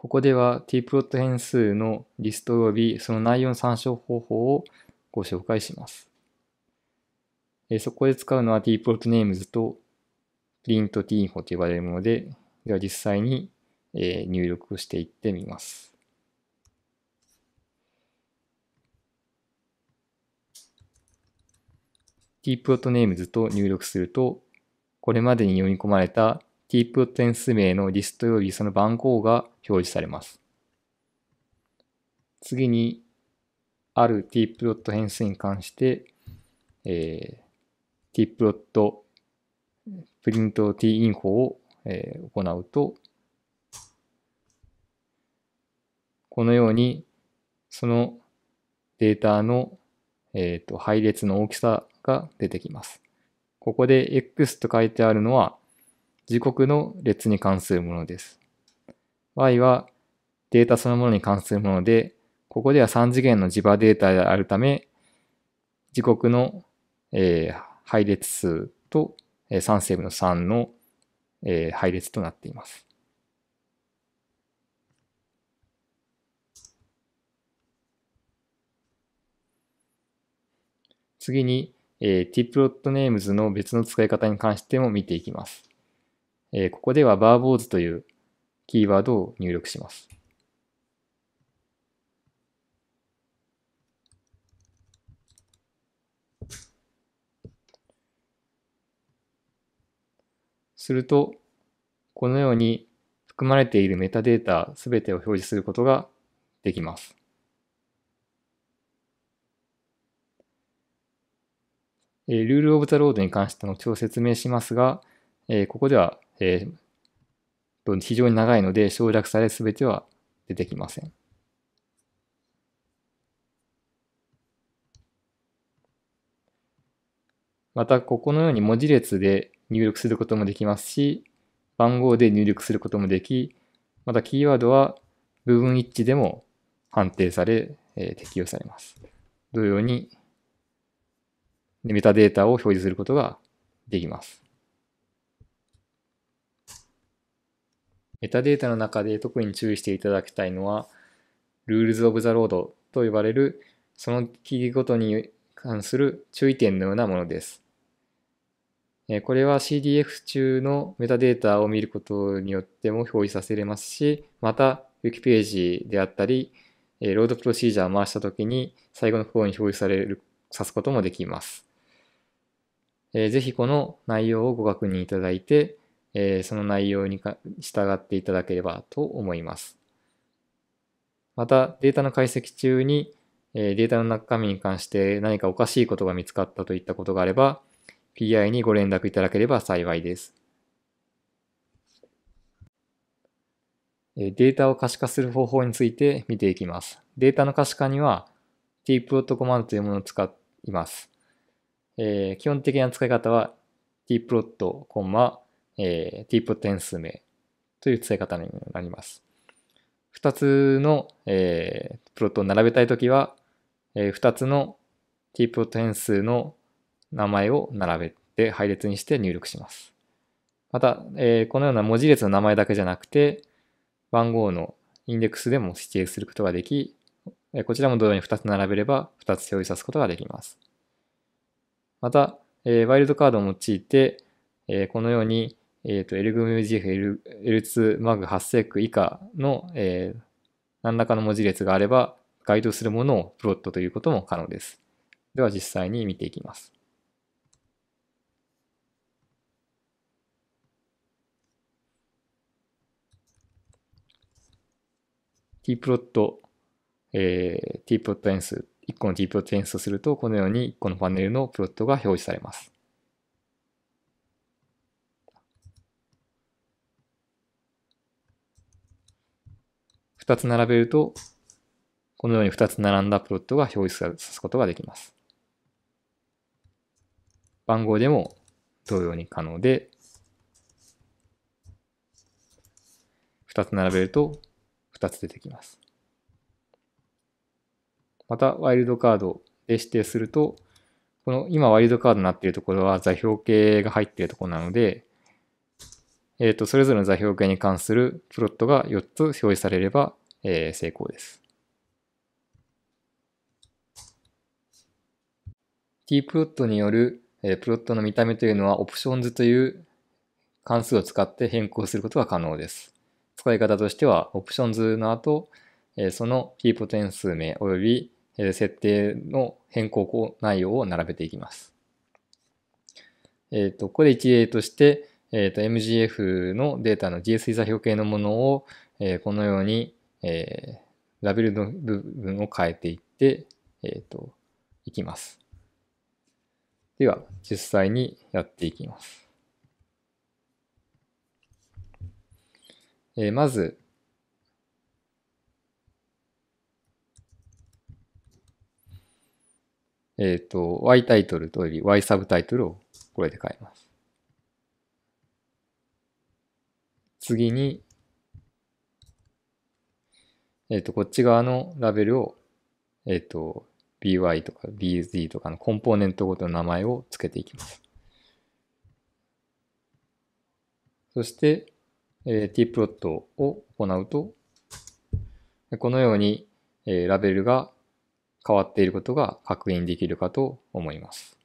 ここでは tplot 変数のリスト及びその内容の参照方法をご紹介します。そこで使うのは tplotnames と printtinfo と呼ばれるもので、では実際に入力していってみます。tplotnames と入力すると、これまでに読み込まれたティープ点数名のリストよりその番号が表示されます。次に、ある t プロット変数に関して、えー、t プロットプリント t インフォを、えー、行うと、このように、そのデータの、えーと、と配列の大きさが出てきます。ここで X と書いてあるのは、時刻の列に関するものです。y はデータそのものに関するもので、ここでは3次元の磁場データであるため、時刻の、えー、配列数と、えー、3セ分の3の、えー、配列となっています。次に、えー、tplotnames の別の使い方に関しても見ていきます。えここではバーボーズというキーワードを入力します。すると、このように含まれているメタデータすべてを表示することができます。ルールオブザロードに関しての調説明しますが、ここではえー、非常に長いので省略され全ては出てきません。また、ここのように文字列で入力することもできますし、番号で入力することもでき、またキーワードは部分一致でも判定され、えー、適用されます。同様にメタデータを表示することができます。メタデータの中で特に注意していただきたいのは、ルールズ・オブ・ザ・ロードと呼ばれる、その記事ごとに関する注意点のようなものです。これは CDF 中のメタデータを見ることによっても表示させれますし、またウィキページであったり、ロードプロシージャーを回したときに最後の方に表示される、さすこともできます。ぜひこの内容をご確認いただいて、えー、その内容に従っていただければと思います。また、データの解析中に、えー、データの中身に関して何かおかしいことが見つかったといったことがあれば、PI にご連絡いただければ幸いです。データを可視化する方法について見ていきます。データの可視化には tplot コマンドというものを使います。えー、基本的な使い方は tplot、えー、ティープ点数名という使い方になります。2つの、えー、プロットを並べたいときは、えー、2つのティープ点数の名前を並べて配列にして入力します。また、えー、このような文字列の名前だけじゃなくて、番号のインデックスでも指定することができ、こちらも同様に2つ並べれば2つ表示さすことができます。また、えー、ワイルドカードを用いて、えー、このようにえっ、ー、と、LGMGF、L2、MAG、8SEC 以下の、えー、何らかの文字列があれば、該当するものをプロットということも可能です。では実際に見ていきます。tplot、えー、tplot 変数、1個の tplot 変数をすると、このように1個のパネルのプロットが表示されます。2つ並べると、このように2つ並んだプロットが表示さることができます。番号でも同様に可能で、2つ並べると2つ出てきます。また、ワイルドカードで指定すると、この今ワイルドカードになっているところは座標系が入っているところなので、えっ、ー、と、それぞれの座標系に関するプロットが4つ表示されれば、えー、成功です。t プロットによる、えー、プロットの見た目というのは、オプション s という関数を使って変更することが可能です。使い方としては、オプション s の後、えその p ポテン数名及び、え設定の変更内容を並べていきます。えっ、と、ここで一例として、えー、と MGF のデータの g s e 座標系のものを、えー、このように、えー、ラベルの部分を変えていって、えっ、と、いきます。では、実際にやっていきます。えまず、えっ、と、y タイトルとより y サブタイトルをこれで変えます。次に、えっ、と、こっち側のラベルを、えっ、と、by とか bz とかのコンポーネントごとの名前を付けていきます。そして、えー、tplot を行うと、このように、えー、ラベルが変わっていることが確認できるかと思います。